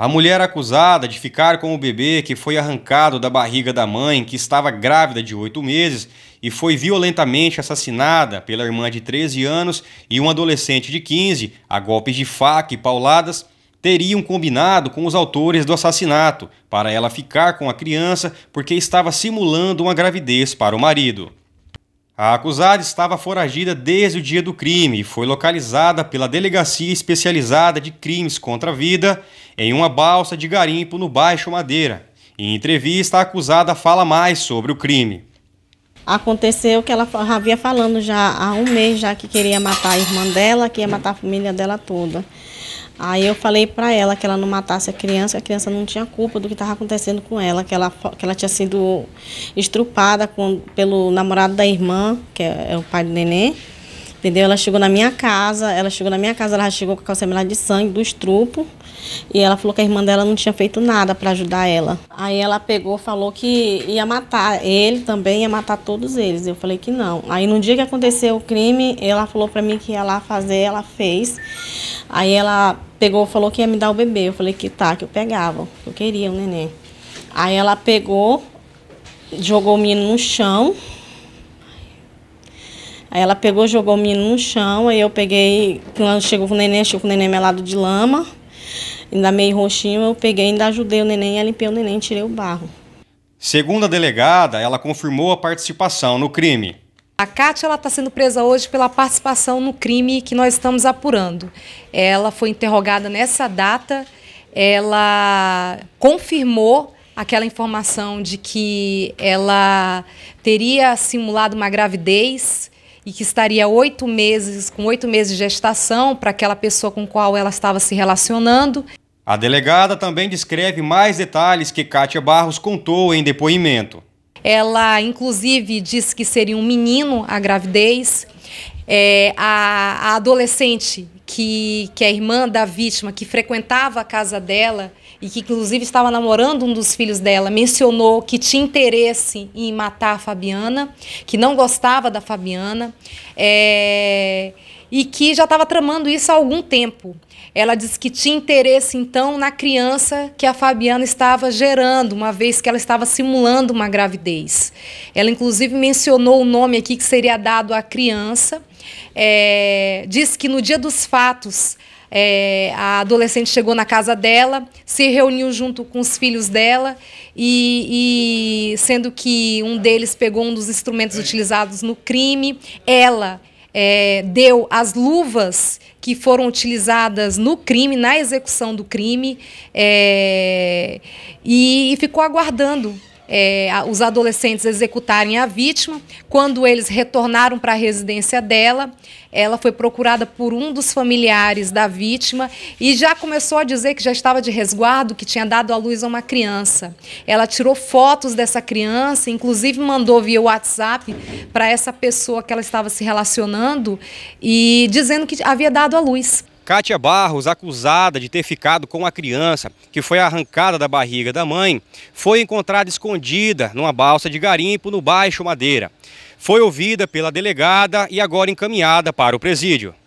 A mulher acusada de ficar com o bebê que foi arrancado da barriga da mãe, que estava grávida de oito meses e foi violentamente assassinada pela irmã de 13 anos e um adolescente de 15, a golpes de faca e pauladas, teriam combinado com os autores do assassinato para ela ficar com a criança porque estava simulando uma gravidez para o marido. A acusada estava foragida desde o dia do crime e foi localizada pela Delegacia Especializada de Crimes contra a Vida em uma balsa de garimpo no Baixo Madeira. Em entrevista, a acusada fala mais sobre o crime. Aconteceu que ela havia falando já há um mês já que queria matar a irmã dela, que ia matar a família dela toda. Aí eu falei para ela que ela não matasse a criança, que a criança não tinha culpa do que estava acontecendo com ela, que ela, que ela tinha sido estrupada com, pelo namorado da irmã, que é, é o pai do neném. Entendeu? Ela chegou na minha casa, ela chegou na minha casa, ela chegou com a calça de sangue, do estrupo. E ela falou que a irmã dela não tinha feito nada para ajudar ela. Aí ela pegou, falou que ia matar ele também, ia matar todos eles. Eu falei que não. Aí no dia que aconteceu o crime, ela falou para mim que ia lá fazer, ela fez. Aí ela pegou, falou que ia me dar o bebê. Eu falei que tá, que eu pegava, que eu queria o um neném. Aí ela pegou, jogou o menino no chão Aí ela pegou, jogou o menino no chão, aí eu peguei, quando chegou com o neném, chegou com o neném é melado de lama, ainda meio roxinho, eu peguei, ainda ajudei o neném, limpei o neném, tirei o barro. Segundo a delegada, ela confirmou a participação no crime. A Kátia está sendo presa hoje pela participação no crime que nós estamos apurando. Ela foi interrogada nessa data, ela confirmou aquela informação de que ela teria simulado uma gravidez, e que estaria oito meses, com oito meses de gestação para aquela pessoa com qual ela estava se relacionando. A delegada também descreve mais detalhes que Kátia Barros contou em depoimento. Ela, inclusive, disse que seria um menino a gravidez. É, a, a adolescente que, que a irmã da vítima, que frequentava a casa dela e que inclusive estava namorando um dos filhos dela, mencionou que tinha interesse em matar a Fabiana, que não gostava da Fabiana. É, e que já estava tramando isso há algum tempo. Ela disse que tinha interesse, então, na criança que a Fabiana estava gerando, uma vez que ela estava simulando uma gravidez. Ela, inclusive, mencionou o nome aqui que seria dado à criança. É, disse que no dia dos fatos é, a adolescente chegou na casa dela, se reuniu junto com os filhos dela, e, e, sendo que um deles pegou um dos instrumentos utilizados no crime, ela é, deu as luvas que foram utilizadas no crime, na execução do crime, é, e, e ficou aguardando é, os adolescentes executarem a vítima. Quando eles retornaram para a residência dela, ela foi procurada por um dos familiares da vítima e já começou a dizer que já estava de resguardo, que tinha dado à luz a uma criança. Ela tirou fotos dessa criança, inclusive mandou via WhatsApp para essa pessoa que ela estava se relacionando e dizendo que havia dado à luz. Kátia Barros, acusada de ter ficado com a criança que foi arrancada da barriga da mãe, foi encontrada escondida numa balsa de garimpo no Baixo Madeira. Foi ouvida pela delegada e agora encaminhada para o presídio.